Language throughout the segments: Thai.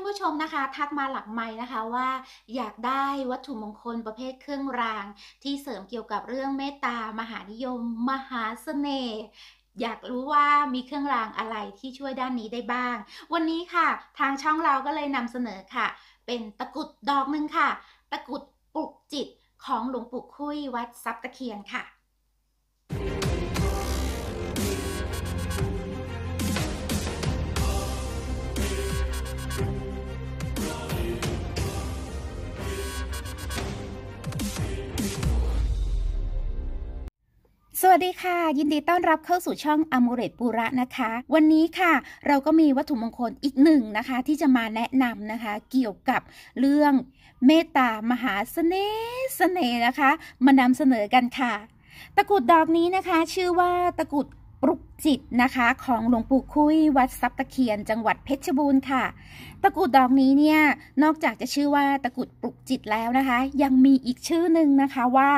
านผู้ชมนะคะทักมาหลักไม้นะคะว่า อยากได้วัตถุมงคลประเภทเครื่องรางที่เสริมเกี่ยวกับเรื่องเมตตามหานิยมมหาสเสน่ห์อยากรู้ว่ามีเครื่องรางอะไรที่ช่วยด้านนี้ได้บ้าง วันนี้ค่ะ ทางช่องเราก็เลยนำเสนอค่ะ เป็นตะกุดดอกหนึ่งค่ะตะกุดปลุกจิตของหลวงปู่คุยวัดซับตะเคียนค่ะสวัสดีค่ะยินดีต้อนรับเข้าสู่ช่องอมูเรตปูระนะคะ วันนี้ค่ะเราก็มีวัตถุมงคลอีกหนึ่งนะคะ ที่จะมาแนะนำนะคะ เกี่ยวกับเรื่องเมตตามหาสเสน่ห์เสน่ห์นะคะ มานำเสนอกันค่ะ ตะกุดดอกนี้นะคะ ชื่อว่าตะกุดปลุกจิตนะคะ ของหลวงปู่คุยวัดซับตะเคียนจังหวัดเพชรบูรณ์ค่ะ ตะกุดดอกนี้เนี่ยนอกจากจะชื่อว่าตะกุดปลุกจิตแล้วนะคะ ยังมีอีกชื่อหนึ่งนะคะว่า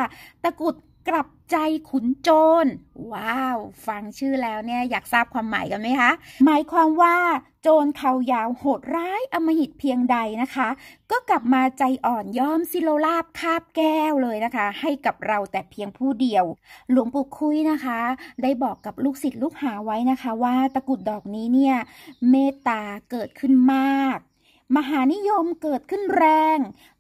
ตะกุดกลับใจ ขุนโจร ว้าว ฟังชื่อแล้วเนี่ยอยากทราบความหมายกันไหมคะ หมายความว่าโจรเขายาวโหดร้ายอมหิตเพียงใดนะคะ ก็กลับมาใจอ่อนยอมซิโลลาบคาบแก้วเลยนะคะ ให้กับเราแต่เพียงผู้เดียว หลวงปู่คุยนะคะ ได้บอกกับลูกศิษย์ลูกหาไว้นะคะ ว่าตะกุดดอกนี้เนี่ยเมตตาเกิดขึ้นมากมหานิยมเกิดขึ้นแรง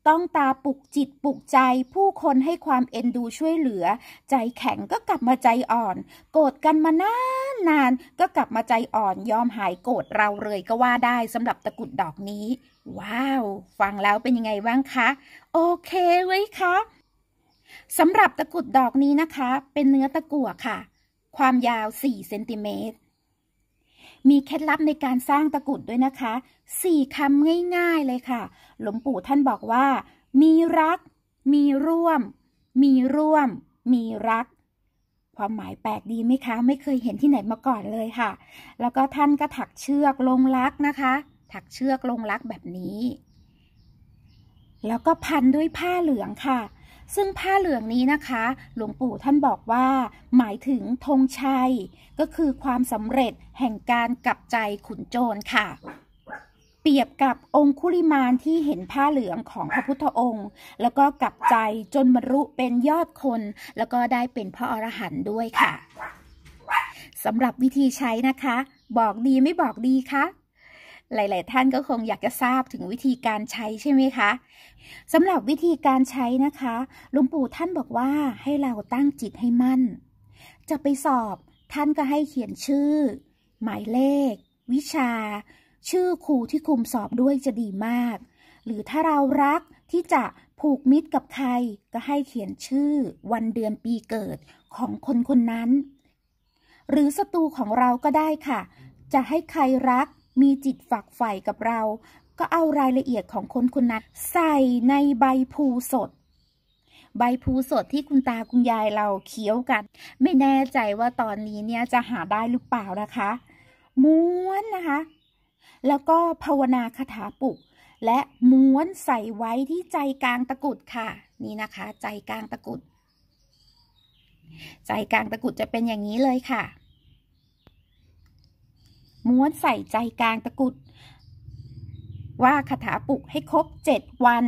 ต้องตาปลุกจิตปลุกใจ ผู้คนให้ความเอ็นดูช่วยเหลือ ใจแข็งก็กลับมาใจอ่อน โกรธกันมานานนานก็กลับมาใจอ่อน ยอมหายโกรธเราเลยก็ว่าได้สำหรับตะกุดดอกนี้ ว้าว ฟังแล้วเป็นยังไงบ้างคะโอเคเลยคะสำหรับตะกุดดอกนี้นะคะ เป็นเนื้อตะกั่วค่ะ ความยาว4เซนติเมตรมีเคล็ดลับในการสร้างตะกุดด้วยนะคะ สี่คำง่าย ๆเลยค่ะ หลวงปู่ท่านบอกว่า มีรัก มีร่วม มีร่วม มีรัก ความหมายแปลกดีไหมคะ ไม่เคยเห็นที่ไหนมาก่อนเลยค่ะ แล้วก็ท่านก็ถักเชือกลงรักนะคะ ถักเชือกลงรักแบบนี้ แล้วก็พันด้วยผ้าเหลืองค่ะซึ่งผ้าเหลืองนี้นะคะ หลวงปู่ท่านบอกว่า หมายถึงธงชัย ก็คือความสำเร็จแห่งการกลับใจขุนโจรค่ะ เปรียบกับองคุลิมานที่เห็นผ้าเหลืองของพระพุทธองค์ แล้วก็กลับใจจนบรรลุเป็นยอดคน แล้วก็ได้เป็นพระอรหันต์ด้วยค่ะสำหรับวิธีใช้นะคะ บอกดีไม่บอกดีคะหลาย ๆ ท่านก็คงอยากจะทราบถึงวิธีการใช้ ใช่ไหมคะสำหรับวิธีการใช้นะคะหลวงปู่ท่านบอกว่าให้เราตั้งจิตให้มั่นจะไปสอบท่านก็ให้เขียนชื่อ หมายเลข วิชา ชื่อครูที่คุมสอบด้วยจะดีมาก หรือถ้าเรารักที่จะผูกมิตรกับใคร ก็ให้เขียนชื่อวันเดือนปีเกิดของคนคนนั้น หรือศัตรูของเราก็ได้ค่ะ จะให้ใครรักมีจิตฝักใฝ่กับเรา ก็เอารายละเอียดของคนคนนั้นใส่ในใบภูสด ใบภูสดที่คุณตาคุณยายเราเคี้ยวกัน ไม่แน่ใจว่าตอนนี้เนี่ยจะหาได้หรือเปล่านะคะ ม้วนนะคะ แล้วก็ภาวนาคาถาปลุก และม้วนใส่ไว้ที่ใจกลางตะกุดค่ะ นี่นะคะ ใจกลางตะกุด ใจกลางตะกุดจะเป็นอย่างนี้เลยค่ะม้วนใส่ใจกลางตะกุด ว่าคาถาปลุกให้ครบเจ็ดวัน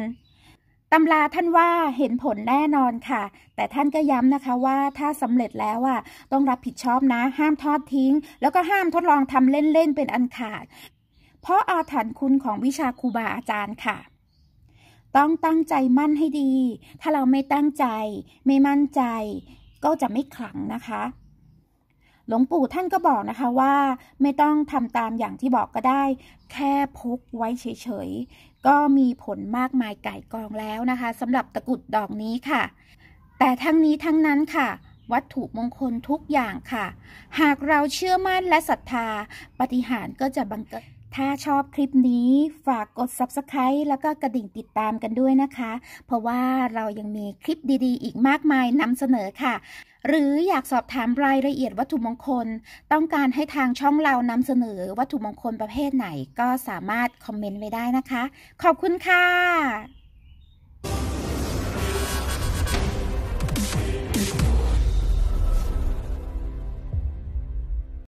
ตำราท่านว่าเห็นผลแน่นอนค่ะ แต่ท่านก็ย้ำนะคะว่าถ้าสำเร็จแล้วอ่ะต้องรับผิดชอบนะห้ามทอดทิ้ง แล้วก็ห้ามทดลองทำเล่นๆเป็นอันขาด เพราะอาถรรพ์คุณของวิชาครูบาอาจารย์ค่ะ ต้องตั้งใจมั่นให้ดี ถ้าเราไม่ตั้งใจไม่มั่นใจ ก็จะไม่ขลังนะคะหลวงปู่ท่านก็บอกนะคะว่าไม่ต้องทำตามอย่างที่บอกก็ได้ แค่พกไว้เฉยๆ ก็มีผลมากมายไก่กองแล้วนะคะสำหรับตะกุดดอกนี้ค่ะ แต่ทั้งนี้ทั้งนั้นค่ะ วัตถุมงคลทุกอย่างค่ะ หากเราเชื่อมั่นและศรัทธา ปฏิหารก็จะบังเกิดถ้าชอบคลิปนี้ฝากกด Subscribe แล้วก็กระดิ่งติดตามกันด้วยนะคะ เพราะว่าเรายังมีคลิปดี ๆ อีกมากมายนำเสนอค่ะ หรืออยากสอบถามรายละเอียดวัตถุมงคล ต้องการให้ทางช่องเรานำเสนอวัตถุมงคลประเภทไหน ก็สามารถคอมเมนต์ไว้ได้นะคะ ขอบคุณค่ะ